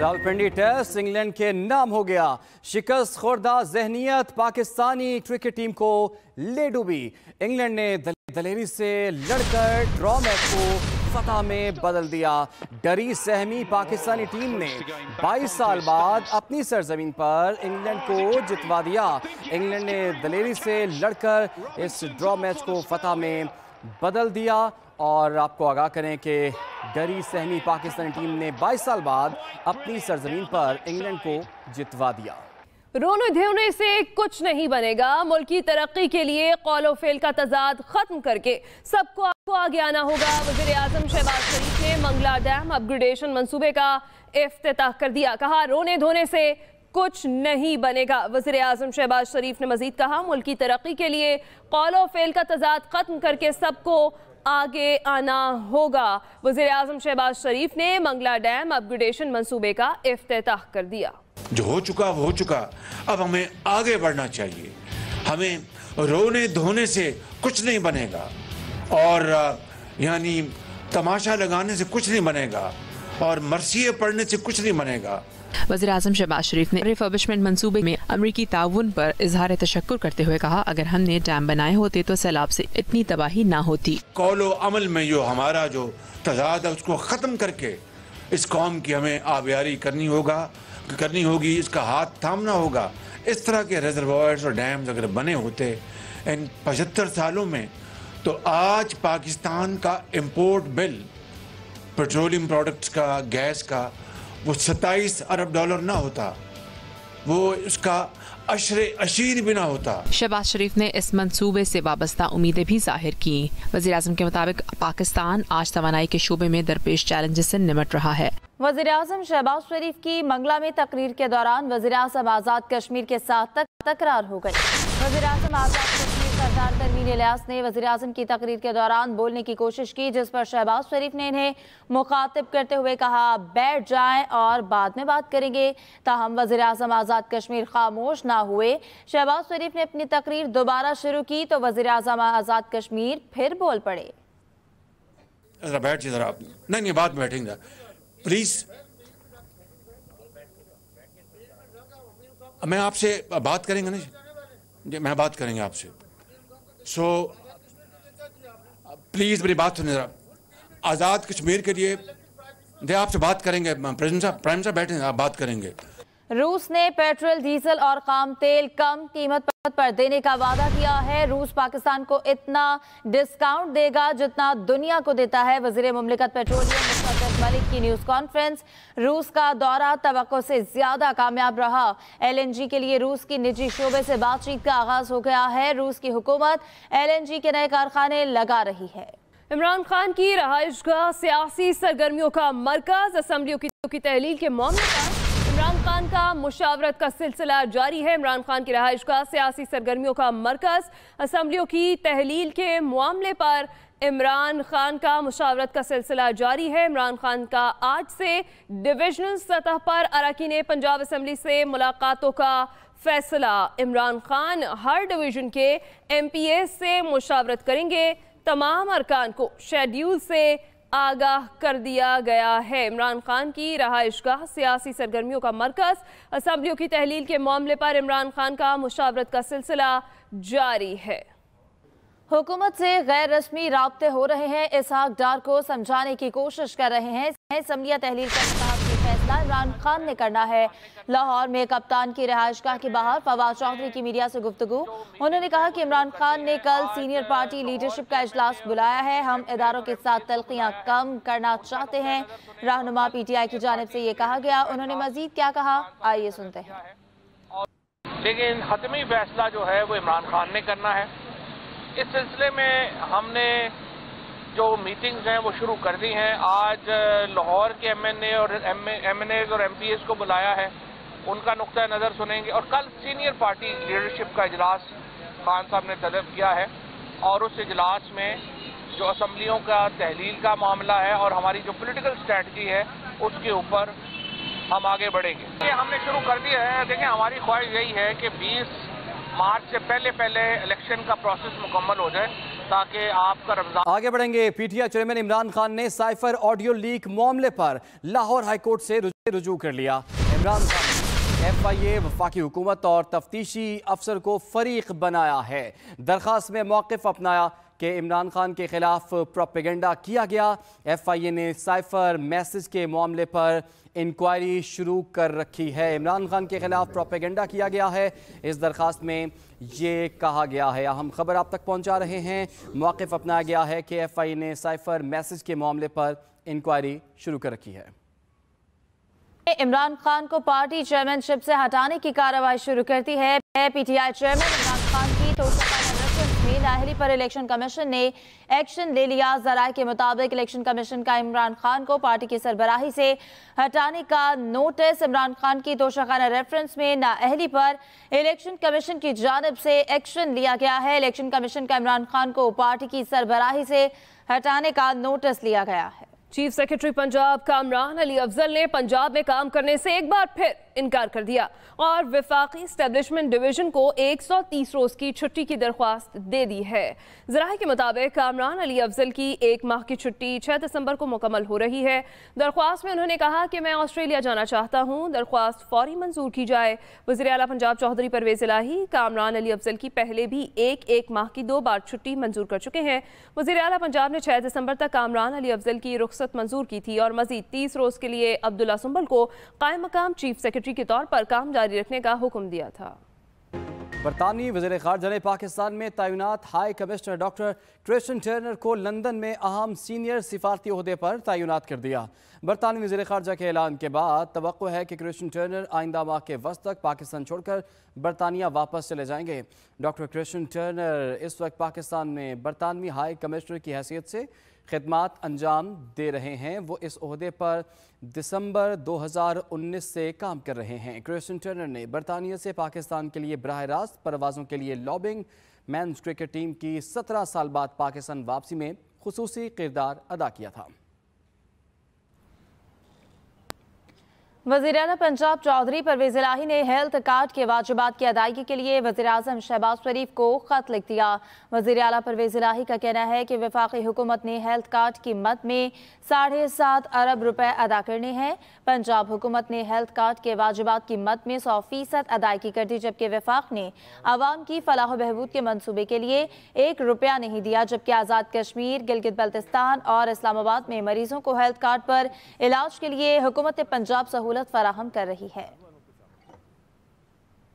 Rawalpindi test England के नाम हो गया शिकस्त खुर्दा जहनीत पाकिस्तानी क्रिकेट टीम को ले डूबी इंग्लैंड ने दल, दलेरी से लड़कर ड्रॉ मैच को फतह में बदल दिया डरी सहमी पाकिस्तानी टीम ने 22 साल बाद अपनी सरजमीन पर इंग्लैंड को जितवा दिया इंग्लैंड ने दलेरी से लड़कर इस ड्रॉ मैच को फतह में बदल दिया और आपको आगाह करें कि डरी सहमी पाकिस्तानी टीम ने 22 साल बाद अपनी सरजमीन पर इंग्लैंड को जितवा दिया रोने धोने से कुछ नहीं बनेगा मुल्क की तरक्की के लिए कॉलो फेल का तजाद खत्म करके सबको आपको आगे आना होगा वजीर आजम शहबाज शरीफ ने मंगला डैम अपग्रेडेशन मनसूबे का अफ्ताह कर दिया कहा रोने धोने से कुछ नहीं बनेगा वजीर अजम शहबाज शरीफ ने मजीद कहा मुल्क की तरक्की के लिए कौल और फेल का तजाद खत्म करके सबको आगे आना होगा वजीर अजम शहबाज शरीफ ने मंगला डैम अपग्रेडेशन मनसूबे का अफ्ताह कर दिया जो हो चुका वो हो चुका अब हमें आगे बढ़ना चाहिए हमें रोने धोने से कुछ नहीं बनेगा और यानी तमाशा लगाने से कुछ नहीं बनेगा और मरसिए पढ़ने से कुछ नहीं बनेगा वजी अजम शहबाज शरीफ ने रिफर्बिशमेंट मनसूबे में अमरीकी ताउन पर इजहार तशक् करते हुए कहा अगर हमने डैम बनाए होते तो सैलाब ऐसी इतनी तबाही न होती कौलो अमल में जो हमारा जो तजाद है उसको ख़त्म करके इस कौम की हमें आबियारी करनी होगा करनी होगी इसका हाथ थामना होगा इस तरह के रिजर्वायर्स और डैम्स अगर बने होते इन पचहत्तर सालों में तो आज पाकिस्तान का इम्पोर्ट बिल पेट्रोलियम प्रोडक्ट्स का गैस का वो 27 अरब डॉलर ना होता वो उसका अशर अशीर भी ना होता शहबाज शरीफ ने इस मंसूबे से वाबस्ता उम्मीदें भी जाहिर की वजी अजम के मुताबिक पाकिस्तान आज तो के शोबे में दरपेश चैलेंजेस से निमट रहा है वजी अजम शहबाज शरीफ की मंगला में तकरीर के दौरान वजी अजम आज़ाद कश्मीर के साथ तक तकरार हो गई वजी अजम आज़ाद सरदार तरवीन इलियास ने वजी अजम की तकरीर के दौरान बोलने की कोशिश की जिस पर शहबाज शरीफ ने इन्हें मुखातिब करते हुए कहा बैठ जाएं और बाद में बात करेंगे ताहम वजी अजम आज़ाद कश्मीर खामोश ना हुए शहबाज शरीफ ने अपनी तकरीर दोबारा शुरू की तो वजी अजम आज़ाद कश्मीर फिर बोल पड़े जरा बैठ जरा नहीं नहीं बात बैठेंगे प्लीज़ मैं आपसे बात करेंगे ना जी मैं बात करेंगे आपसे सो प्लीज़ मेरी बात सुनिए जरा आज़ाद कश्मीर के लिए दे आपसे बात करेंगे प्रेसिडेंट साहब प्राइम साहब बैठे आप बात करेंगे रूस ने पेट्रोल डीजल और काम तेल कम कीमत पर देने का वादा किया है रूस पाकिस्तान को इतना डिस्काउंट देगा जितना दुनिया को देता है वजीर ममलिकत पेट्रोलियम मलिक की न्यूज कॉन्फ्रेंस रूस का दौरा तो से ज्यादा कामयाब रहा एलएनजी के लिए रूस की निजी शोबे से बातचीत का आगाज हो गया है रूस की हुकूमत एलएनजी के नए कारखाने लगा रही है इमरान खान की रहायश सियासी सरगर्मियों का मरकज असम्बलियों की तहलील के मामले पर इमरान खान का मुशावरत का सिलसिला जारी है इमरान खान की रहाइश का सियासी सरगर्मियों का मरकज असम्बलियों की तहलील के मामले पर इमरान खान का मुशावरत का सिलसिला जारी है इमरान खान का आज से डिविजनल सतह पर अरकान पंजाब असम्बली से मुलाकातों का फैसला इमरान खान हर डिवीजन के एम पी एस से मुशावरत करेंगे तमाम अरकान को शेड्यूल से आगाह कर दिया गया है इमरान खान की रहायशगाह सियासी सरगर्मियों का मरकज असम्बलियों की तहलील के मामले पर इमरान खान का मुशावरत का सिलसिला जारी है हुकूमत से गैर रस्मी रबते हो रहे हैं इसहाक डार को समझाने की कोशिश कर रहे हैं असम्बलिया तहलील का फैसला इमरान खान ने करना है लाहौर में कप्तान की रहायशगाह के बाहर फवाद चौधरी की मीडिया से गुफ्तु उन्होंने कहा कि इमरान खान ने कल सीनियर पार्टी लीडरशिप का अजलास बुलाया है हम इदारों के साथ तलखियाँ कम करना चाहते हैं रहनुमा पी टी आई की जानब ऐसी ये कहा गया उन्होंने मजीद क्या कहा आइए सुनते हैं लेकिन हतमी फैसला जो है वो इमरान खान ने करना है इस सिलसिले में हमने जो मीटिंग्स हैं वो शुरू कर दी हैं आज लाहौर के एमएनए और एज और एमपीएस को बुलाया है उनका नुक़ नज़र सुनेंगे और कल सीनियर पार्टी लीडरशिप का इजलास खान साहब ने तलब किया है और उस इजलास में जो असम्बलियों का तहलील का मामला है और हमारी जो पोलिटिकल स्ट्रैटी है उसके ऊपर हम आगे बढ़ेंगे ये हमने शुरू कर दिया है देखें हमारी ख्वाहिश यही है कि 20 मार्च से पहले पहले इलेक्शन का प्रोसेस मुकम्मल हो जाए ताकि आपका रमजान आगे बढ़ेंगे पीटीआई चेयरमैन इमरान खान ने साइफर ऑडियो लीक मामले पर लाहौर हाईकोर्ट से रुजू कर लिया इमरान खान ने एफ आई ए वफाकी हुकूमत और तफ्तीशी अफसर को फरीक बनाया है दरखास्त में मौकफ अपनाया कि इमरान खान के खिलाफ प्रोपेगेंडा किया गया एफ आई ए ने साइफर मैसेज के मामले पर इंक्वायरी शुरू कर रखी है इमरान खान के खिलाफ प्रोपेगेंडा किया गया है इस दरख्वास्त में ये कहा गया है अहम खबर आप तक पहुंचा रहे हैं मौक़ अपनाया गया है कि एफ आई ने साइफर मैसेज के मामले पर इंक्वायरी शुरू कर रखी है इमरान खान को पार्टी चेयरमैनशिप से हटाने की कार्रवाई शुरू करती है पीटीआई चेयरमैन राहली पर इलेक्शन कमीशन ने एक्शन ले लिया जराये के मुताबिक इलेक्शन कमीशन का इमरान खान को पार्टी की सरबराही से हटाने का नोटिस इमरान खान की दोषाखाना रेफरेंस में नाअहली पर इलेक्शन कमीशन की जानब से एक्शन लिया गया है इलेक्शन कमीशन का इमरान खान को पार्टी की सरबराही से हटाने का नोटिस लिया गया है चीफ सेक्रेटरी पंजाब कामरान अली अफजल ने पंजाब में काम करने से एक बार फिर इनकार कर दिया और विफाकी स्टैब्लिशमेंट डिवीजन को 130 रोज की छुट्टी की दरख्वास्त दे दी है जरा के मुताबिक कामरान अली अफजल की एक माह की छुट्टी छः दिसंबर को मुकम्मल हो रही है दरख्वास्त में उन्होंने कहा कि मैं ऑस्ट्रेलिया जाना चाहता हूँ दरख्वास्त फौरी मंजूर की जाए वजी अला पंजाब चौधरी परवेज इलाही कामरान अली अफजल की पहले भी एक एक माह की दो बार छुट्टी मंजूर कर चुके हैं वजी अला पंजाब ने छः दिसंबर तक कामरान अली अफजल की रुख्सत मंजूर की थी और मजीद तीस रोज़ के लिए अब्दुल्ला सुम्बल को कायम मकाम चीफ सेक्रेटरी सेक्रेटरी के तौर पर काम जारी रखने का हुक्म दिया था बरतानी वजीर खारजा ने पाकिस्तान में तैनात high commissioner doctor Christian Turner को लंदन में अहम सीनियर सिफारती अहदे पर तैनात कर दिया बरतानी वजीर खारजा के ऐलान के बाद तो है कि क्रिस्टन टर्नर आइंदा माह के वस्त तक पाकिस्तान छोड़कर बरतानिया वापस चले जाएंगे डॉक्टर क्रिस्टन टर्नर इस वक्त पाकिस्तान में बरतानवी हाई कमिश्नर की हैसियत से खदमात अंजाम दे रहे हैं वो इस अहदे पर दिसंबर 2019 से काम कर रहे हैं क्रिस्टन टर्नर ने बरतानिया से पाकिस्तान के लिए बरह रास्त परवाज़ों के लिए लॉबिंग मैंस क्रिकेट टीम की 17 साल बाद पाकिस्तान वापसी में खसूस किरदार अदा किया था वजीर पंजाब चौधरी परवेज इलाही ने हेल्थ कार्ड के वाजिबात की अदायगी के लिए वजी अजम शहबाज शरीफ को खत लिख दिया वजीर अला परवेज इलाही का कहना है कि वफाकी हुकूमत ने हेल्थ कार्ड की मत में साढ़े सात अरब रुपए अदा करने हैं पंजाब हुकूमत ने हेल्थ कार्ड के वाजिबात की मत में सौ फीसद अदायगी कर दी जबकि वफाक ने आवाम की फलाह बहबूद के मनसूबे के लिए एक रुपया नहीं दिया जबकि आज़ाद कश्मीर गिलगित बल्तिस्तान और इस्लामाबाद में मरीजों को हेल्थ कार्ड पर इलाज के लिए हुकूमत पंजाब सहूलत सहूलत फराहम कर रही है